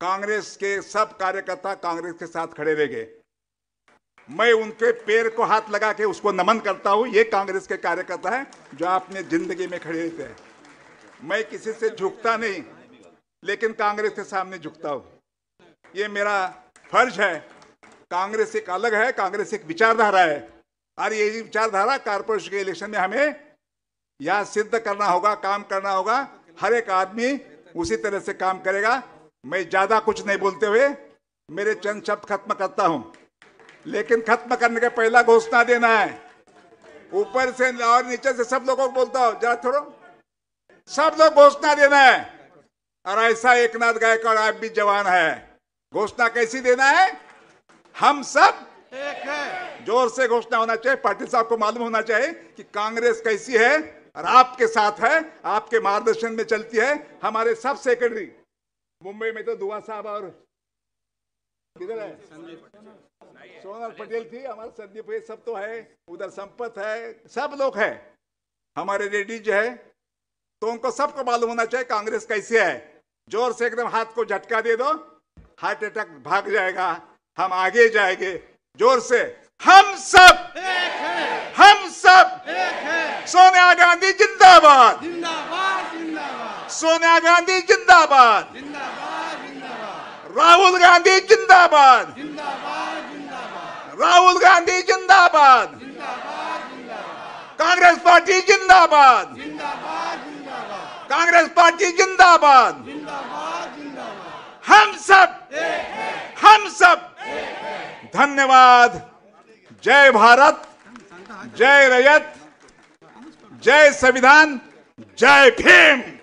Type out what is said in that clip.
कांग्रेस के सब कार्यकर्ता कांग्रेस के साथ खड़े रह गए मैं उनके पैर को हाथ लगा के उसको नमन करता हूं ये कांग्रेस के कार्यकर्ता हैं जो आपने जिंदगी में खड़े रहते हैं मैं किसी से झुकता नहीं लेकिन कांग्रेस के सामने झुकता हूं ये मेरा फर्ज है कांग्रेस एक अलग है कांग्रेस एक विचारधारा है और ये विचारधारा कारपोरेशन के इलेक्शन में हमें यह सिद्ध करना होगा काम करना होगा हर एक आदमी उसी तरह से काम करेगा मैं ज्यादा कुछ नहीं बोलते हुए मेरे चंद शब्द खत्म करता हूं लेकिन खत्म करने का पहला घोषणा देना है ऊपर से और नीचे से सब लोगों को बोलता हूं जरा थोड़ो सब लोग घोषणा देना है और ऐसा एक नाथ और आप भी जवान है घोषणा कैसी देना है हम सब एक है जोर से घोषणा होना चाहिए पाटिल साहब को मालूम होना चाहिए कि कांग्रेस कैसी है और आपके साथ है आपके मार्गदर्शन में चलती है हमारे सब सेक्रेटरी मुंबई में तो दुआ साहब और किधर है सोनल पटेल थी हमारे संदीप सब तो है उधर संपत है सब लोग है हमारे रेड्डी जो है तो उनको सबको मालूम होना चाहिए कांग्रेस कैसे है जोर से एकदम हाथ को झटका दे दो हार्ट अटैक भाग जाएगा हम आगे जाएंगे जोर से हम सब एक है। हम सब एक है। सोनिया गांधी जिंदाबाद जिंदाबाद सोनिया गांधी जिंदाबाद राहुल गांधी जिंदाबाद राहुल गांधी जिंदाबाद कांग्रेस पार्टी जिंदाबाद कांग्रेस पार्टी जिंदाबाद हम सब हम सब धन्यवाद जय भारत जय रजत जय संविधान जय भीम